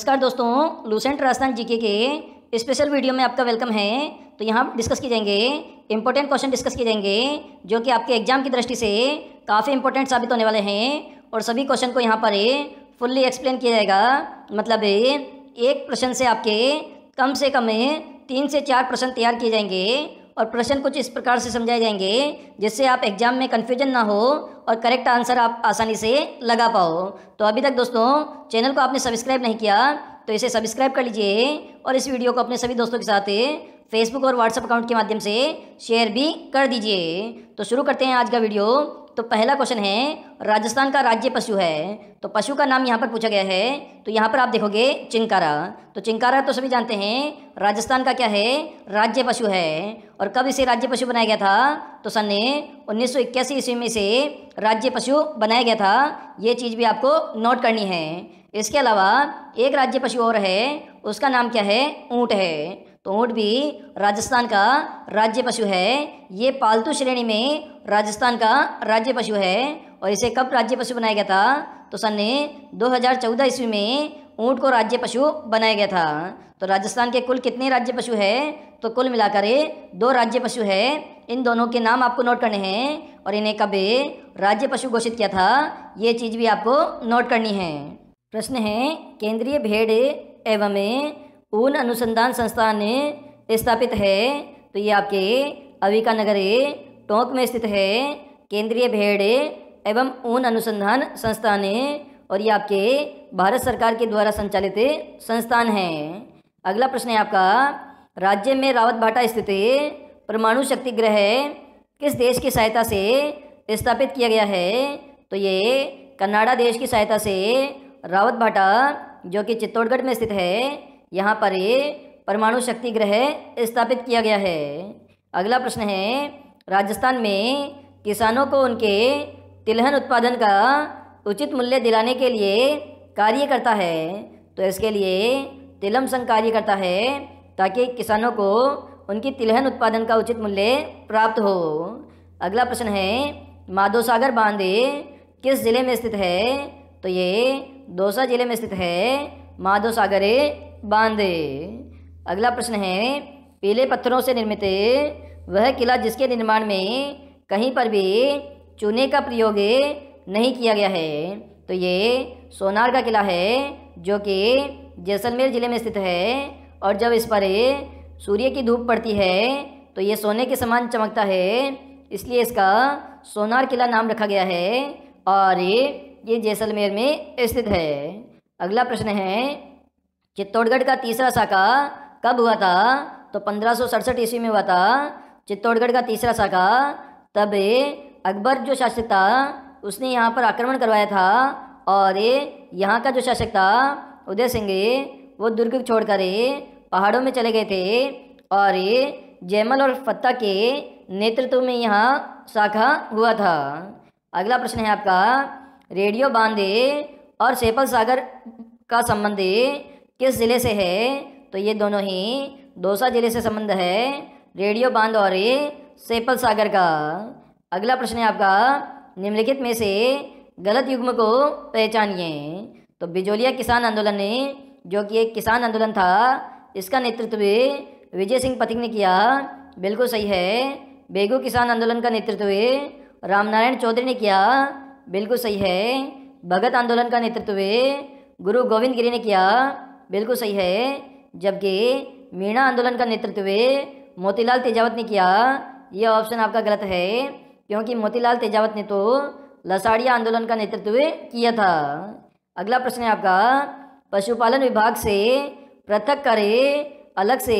नमस्कार दोस्तों Lucent Rajasthan GK के स्पेशल वीडियो में आपका वेलकम है तो यहाँ डिस्कस किए जाएंगे इंपॉर्टेंट क्वेश्चन डिस्कस किए जाएंगे जो कि आपके एग्जाम की दृष्टि से काफ़ी इंपॉर्टेंट साबित होने वाले हैं और सभी क्वेश्चन को यहाँ पर फुल्ली एक्सप्लेन किया जाएगा मतलब एक प्रश्न से आपके कम से कम तीन से चार प्रश्न तैयार किए जाएंगे और प्रश्न कुछ इस प्रकार से समझाए जाएंगे जिससे आप एग्जाम में कन्फ्यूजन ना हो और करेक्ट आंसर आप आसानी से लगा पाओ तो अभी तक दोस्तों चैनल को आपने सब्सक्राइब नहीं किया तो इसे सब्सक्राइब कर लीजिए और इस वीडियो को अपने सभी दोस्तों के साथ फेसबुक और व्हाट्सएप अकाउंट के माध्यम से शेयर भी कर दीजिए तो शुरू करते हैं आज का वीडियो तो पहला क्वेश्चन है राजस्थान का राज्य पशु है तो पशु का नाम यहाँ पर पूछा गया है तो यहाँ पर आप देखोगे चिंकारा तो चिंकारा तो सभी जानते हैं राजस्थान का क्या है राज्य पशु है और कब इसे राज्य पशु बनाया गया था तो सन ने उन्नीस सौ इक्यासी ईस्वी में इसे राज्य पशु बनाया गया था ये चीज़ भी आपको नोट करनी है इसके अलावा एक राज्य पशु और है उसका नाम क्या है ऊँट है तो ऊँट भी राजस्थान का राज्य पशु है ये पालतू श्रेणी में राजस्थान का राज्य पशु है और इसे कब राज्य पशु बनाया गया था तो सन ने 2014 ईस्वी में ऊँट को राज्य पशु बनाया गया था तो राजस्थान के कुल कितने राज्य पशु है तो कुल मिलाकर दो राज्य पशु है इन दोनों के नाम आपको नोट करने हैं और इन्हें कब राज्य पशु घोषित किया था ये चीज़ भी आपको नोट करनी है प्रश्न है केंद्रीय भेड़ एवं ऊन अनुसंधान संस्थान स्थापित है तो ये आपके अविका नगर टोंक में स्थित है केंद्रीय भेड़ एवं ऊन अनुसंधान संस्थान और ये आपके भारत सरकार के द्वारा संचालित संस्थान है अगला प्रश्न है आपका राज्य में रावत भाटा स्थित परमाणु शक्ति ग्रह किस देश की सहायता से स्थापित किया गया है तो ये कनाडा देश की सहायता से रावत भाटा जो कि चित्तौड़गढ़ में स्थित है यहाँ पर परमाणु शक्ति ग्रह स्थापित किया गया है अगला प्रश्न है राजस्थान में किसानों को उनके तिलहन उत्पादन का उचित मूल्य दिलाने के लिए कार्य करता है तो इसके लिए तिलम संघ कार्य करता है ताकि किसानों को उनकी तिलहन उत्पादन का उचित मूल्य प्राप्त हो अगला प्रश्न है माधो सागर बांध किस ज़िले में स्थित है तो ये दौसा जिले में स्थित है माधो सागर बांध अगला प्रश्न है पीले पत्थरों से निर्मित वह किला जिसके निर्माण में कहीं पर भी चूने का प्रयोग नहीं किया गया है तो ये सोनार का किला है जो कि जैसलमेर ज़िले में स्थित है और जब इस पर सूर्य की धूप पड़ती है तो ये सोने के समान चमकता है इसलिए इसका सोनार किला नाम रखा गया है और ये जैसलमेर में स्थित है अगला प्रश्न है चित्तौड़गढ़ का तीसरा शाखा कब हुआ था तो पंद्रह ईस्वी में हुआ था चित्तौड़गढ़ का तीसरा शाखा तब अकबर जो शासक था उसने यहाँ पर आक्रमण करवाया था और यहाँ का जो शासक था उदय सिंह वो दुर्ग छोड़कर पहाड़ों में चले गए थे और जयमल और फत्ता के नेतृत्व में यहाँ शाखा हुआ था अगला प्रश्न है आपका रेडियो बांधे और सेपल सागर का संबंध किस ज़िले से है तो ये दोनों ही दौसा ज़िले से संबंध है रेडियो बांध और सेपल सागर का अगला प्रश्न है आपका निम्नलिखित में से गलत युग्म को पहचानिए तो बिजोलिया किसान आंदोलन ने जो कि एक किसान आंदोलन था इसका नेतृत्व विजय सिंह पथिक ने किया बिल्कुल सही है बेगू किसान आंदोलन का नेतृत्व रामनारायण चौधरी ने किया बिल्कुल सही है भगत आंदोलन का नेतृत्व गुरु गोविंद गिरी ने किया बिल्कुल सही है जबकि मीणा आंदोलन का नेतृत्व मोतीलाल तेजावत ने किया यह ऑप्शन आपका गलत है क्योंकि मोतीलाल तेजावत ने तो लसाड़िया आंदोलन का नेतृत्व किया था अगला प्रश्न है आपका पशुपालन विभाग से पृथक करे अलग से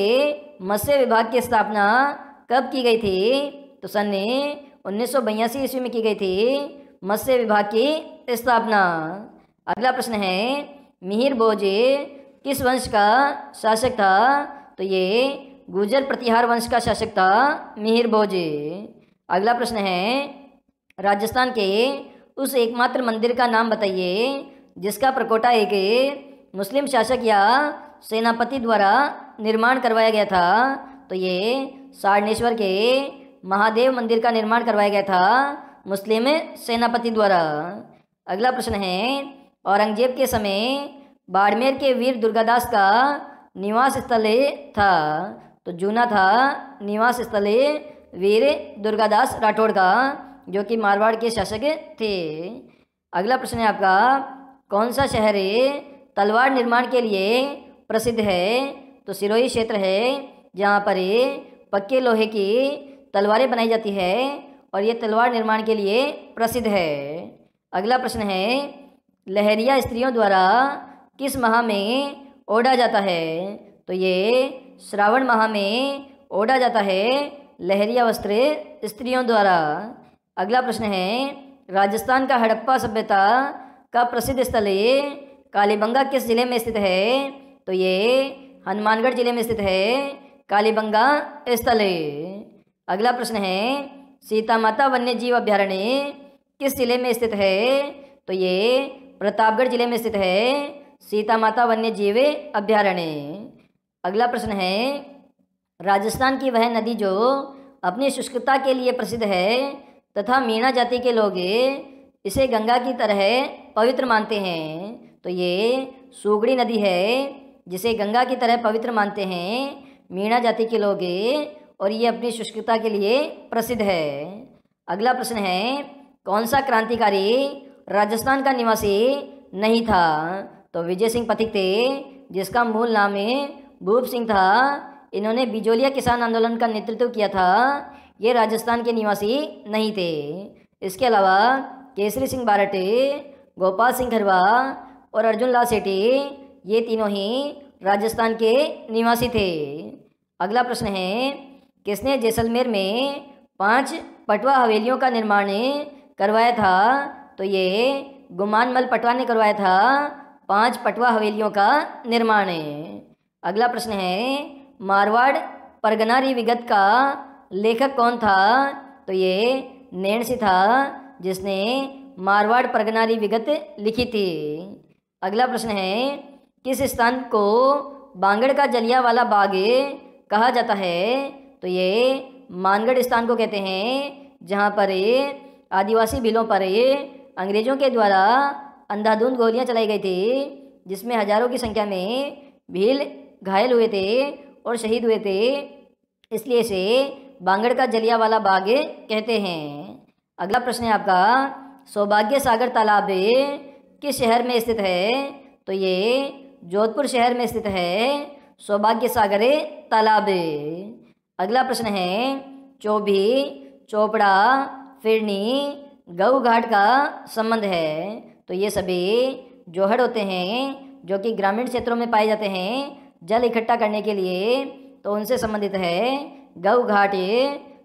मत्स्य विभाग की स्थापना कब की गई थी तो सन ने उन्नीस ईस्वी में की गई थी मत्स्य विभाग की स्थापना अगला प्रश्न है मिहिर बोजे किस वंश का शासक था तो ये गुजर प्रतिहार वंश का शासक था मिहिर भोजे अगला प्रश्न है राजस्थान के उस एकमात्र मंदिर का नाम बताइए जिसका प्रकोटा एक मुस्लिम शासक या सेनापति द्वारा निर्माण करवाया गया था तो ये सारणेश्वर के महादेव मंदिर का निर्माण करवाया गया था मुस्लिम सेनापति द्वारा अगला प्रश्न है औरंगजेब के समय बाड़मेर के वीर दुर्गादास का निवास स्थल था तो जूना था निवास स्थल वीर दुर्गादास राठौड़ का जो कि मारवाड़ के शासक थे अगला प्रश्न है आपका कौन सा शहर तलवार निर्माण के लिए प्रसिद्ध है तो सिरोही क्षेत्र है जहाँ पर पक्के लोहे की तलवारें बनाई जाती है और ये तलवार निर्माण के लिए प्रसिद्ध है अगला प्रश्न है लहरिया स्त्रियों द्वारा किस माह में ओढ़ा जाता है तो ये श्रावण माह में ओढ़ा जाता है लहरिया वस्त्र स्त्रियों द्वारा अगला प्रश्न है राजस्थान का हड़प्पा सभ्यता का प्रसिद्ध स्थल कालीबंगा किस जिले में स्थित है तो ये हनुमानगढ़ जिले में स्थित है कालीबंगा स्थल अगला प्रश्न है सीता माता वन्य जीव अभ्यारण्य किस जिले में स्थित है तो ये प्रतापगढ़ जिले में स्थित है सीता माता वन्य जीव अभ्यारण्य अगला प्रश्न है राजस्थान की वह नदी जो अपनी शुष्कता के लिए प्रसिद्ध है तथा मीणा जाति के लोग इसे गंगा की तरह पवित्र मानते हैं तो ये सुगड़ी नदी है जिसे गंगा की तरह पवित्र मानते हैं मीणा जाति के लोग और ये अपनी शुष्कता के लिए प्रसिद्ध है अगला प्रश्न है कौन सा क्रांतिकारी राजस्थान का निवासी नहीं था तो विजय सिंह पथिक थे जिसका मूल नाम है भूप सिंह था इन्होंने बिजोलिया किसान आंदोलन का नेतृत्व किया था ये राजस्थान के निवासी नहीं थे इसके अलावा केसरी सिंह बारटे गोपाल सिंह खरवा और अर्जुन लाल सेठी ये तीनों ही राजस्थान के निवासी थे अगला प्रश्न है किसने जैसलमेर में पांच पटवा हवेलियों का निर्माण करवाया था तो ये गुमानमल पटवा ने करवाया था पांच पटवा हवेलियों का निर्माण अगला प्रश्न है मारवाड़ परगनारी विगत का लेखक कौन था तो ये नैणसी था जिसने मारवाड़ परगनारी विगत लिखी थी अगला प्रश्न है किस स्थान को बांगड़ का जलिया वाला बाग कहा जाता है तो ये मानगढ़ स्थान को कहते हैं जहाँ पर आदिवासी बिलों पर अंग्रेजों के द्वारा अंधाधुंध गोलियाँ चलाई गई थी जिसमें हजारों की संख्या में भील घायल हुए थे और शहीद हुए थे इसलिए इसे बांगड़ का जलिया वाला बाग कहते हैं अगला प्रश्न है आपका सौभाग्य सागर तालाब किस शहर में स्थित है तो ये जोधपुर शहर में स्थित है सौभाग्य सागर तालाब अगला प्रश्न है चौबी चोपड़ा फिरनी गऊ घाट का संबंध है तो ये सभी जोहड़ होते हैं जो कि ग्रामीण क्षेत्रों में पाए जाते हैं जल इकट्ठा करने के लिए तो उनसे संबंधित है गौ घाटी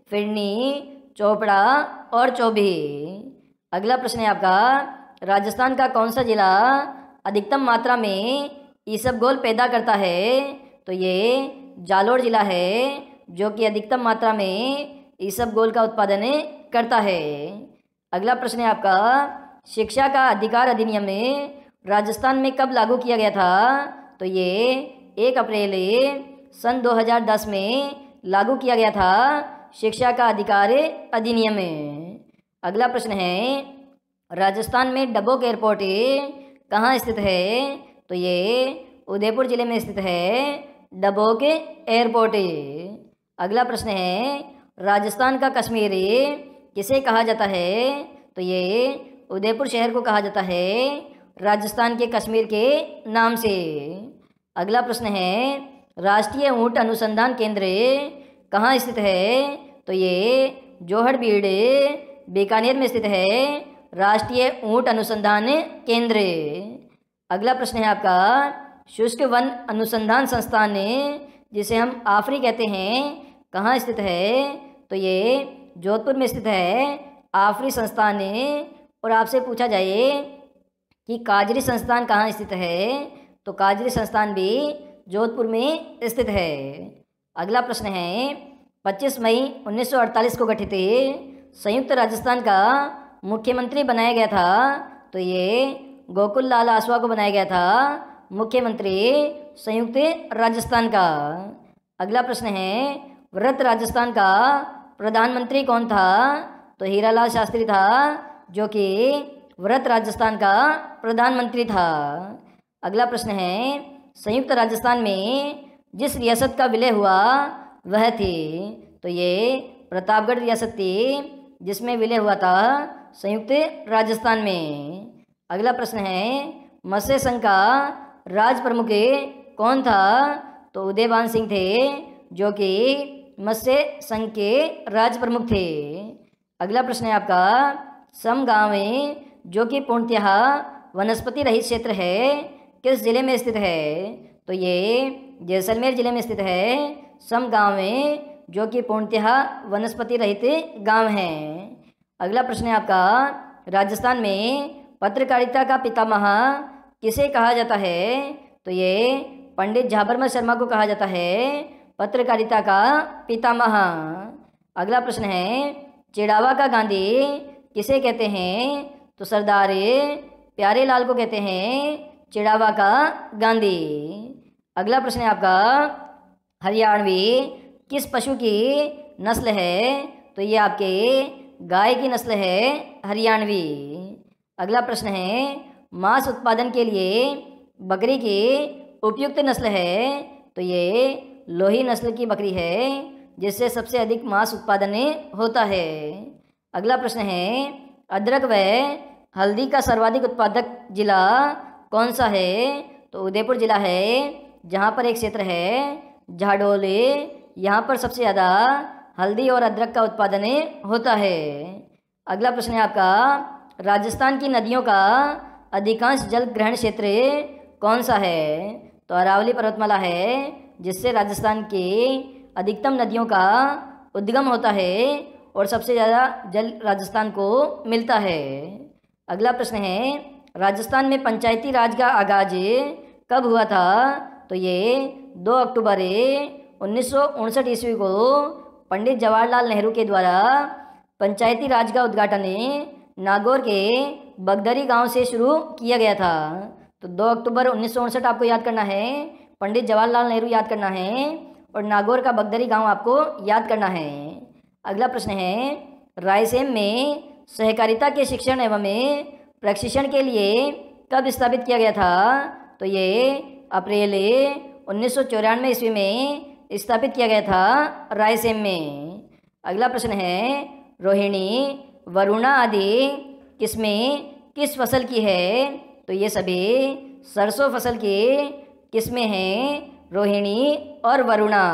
फिरनी चोपड़ा और चौबी अगला प्रश्न है आपका राजस्थान का कौन सा जिला अधिकतम मात्रा में गोल पैदा करता है तो ये जालोर जिला है जो कि अधिकतम मात्रा में गोल का उत्पादन करता है अगला प्रश्न है आपका शिक्षा का अधिकार अधिनियम में राजस्थान में कब लागू किया गया था तो ये एक अप्रैल सन 2010 में लागू किया गया था शिक्षा का अधिकार अधिनियम में अगला प्रश्न है राजस्थान में डबोक एयरपोर्ट कहाँ स्थित है तो ये उदयपुर जिले में स्थित है डबोक एयरपोर्ट अगला प्रश्न है राजस्थान का कश्मीर किसे कहा जाता है तो ये उदयपुर शहर को कहा जाता है राजस्थान के कश्मीर के नाम से अगला प्रश्न है राष्ट्रीय ऊँट अनुसंधान केंद्र कहाँ स्थित है तो ये जोहड़ बीड़ बीकानेर में स्थित है राष्ट्रीय ऊँट अनुसंधान केंद्र अगला प्रश्न है आपका शुष्क वन अनुसंधान संस्थान जिसे हम आफरी कहते हैं कहाँ स्थित है तो ये जोधपुर में स्थित है आफरी संस्थान और आपसे पूछा जाए कि काजरी संस्थान कहाँ स्थित है तो काजरी संस्थान भी जोधपुर में स्थित है अगला प्रश्न है 25 मई 1948 को गठित संयुक्त राजस्थान का मुख्यमंत्री बनाया गया था तो ये गोकुल लाल आसवा को बनाया गया था मुख्यमंत्री संयुक्त राजस्थान का अगला प्रश्न है व्रत राजस्थान का प्रधानमंत्री कौन था तो हीरालाल शास्त्री था जो कि व्रत राजस्थान का प्रधानमंत्री था अगला प्रश्न है संयुक्त राजस्थान में जिस रियासत का विलय हुआ वह थी तो ये प्रतापगढ़ रियासत थी जिसमें विलय हुआ था संयुक्त राजस्थान में अगला प्रश्न है मत्स्य संघ का राज प्रमुख कौन था तो उदयवान सिंह थे जो कि मत्स्य संघ के राज प्रमुख थे अगला प्रश्न है आपका सम गाँव में जो कि पूर्णतः वनस्पति रहित क्षेत्र है किस ज़िले में स्थित है तो ये जैसलमेर ज़िले में स्थित है सम गाँव में जो कि पूर्णतः वनस्पति रहित गाँव है अगला प्रश्न है आपका राजस्थान में पत्रकारिता का पितामह किसे कहा जाता है तो ये पंडित झाबरमल शर्मा को कहा जाता है पत्रकारिता का पितामह अगला प्रश्न है चिड़ावा का गांधी किसे कहते हैं तो सरदार प्यारे लाल को कहते हैं चिड़ावा का गांधी अगला प्रश्न है आपका हरियाणवी किस पशु की नस्ल है तो ये आपके गाय की नस्ल है हरियाणवी अगला प्रश्न है मांस उत्पादन के लिए बकरी की उपयुक्त नस्ल है तो ये लोही नस्ल की बकरी है जिससे सबसे अधिक मांस उत्पादन होता है अगला प्रश्न है अदरक व हल्दी का सर्वाधिक उत्पादक जिला कौन सा है तो उदयपुर ज़िला है जहाँ पर एक क्षेत्र है झाडोले यहाँ पर सबसे ज़्यादा हल्दी और अदरक का उत्पादन होता है अगला प्रश्न है आपका राजस्थान की नदियों का अधिकांश जल ग्रहण क्षेत्र कौन सा है तो अरावली पर्वतमाला है जिससे राजस्थान के अधिकतम नदियों का उद्गम होता है और सबसे ज़्यादा जल राजस्थान को मिलता है अगला प्रश्न है राजस्थान में पंचायती राज का आगाज कब हुआ था तो ये 2 अक्टूबर उन्नीस ईस्वी को पंडित जवाहरलाल नेहरू के द्वारा पंचायती राज का उद्घाटन नागौर के बगदरी गांव से शुरू किया गया था तो 2 अक्टूबर उन्नीस आपको याद करना है पंडित जवाहरलाल नेहरू याद करना है और नागौर का बगदरी गांव आपको याद करना है अगला प्रश्न है रायसेन में सहकारिता के शिक्षण एवं प्रशिक्षण के लिए कब स्थापित किया गया था तो ये अप्रैल उन्नीस सौ चौरानवे ईस्वी में स्थापित किया गया था रायसेन में अगला प्रश्न है रोहिणी वरुणा आदि किस्में किस फसल की है तो ये सभी सरसों फसल की किस्में हैं रोहिणी और वरुणा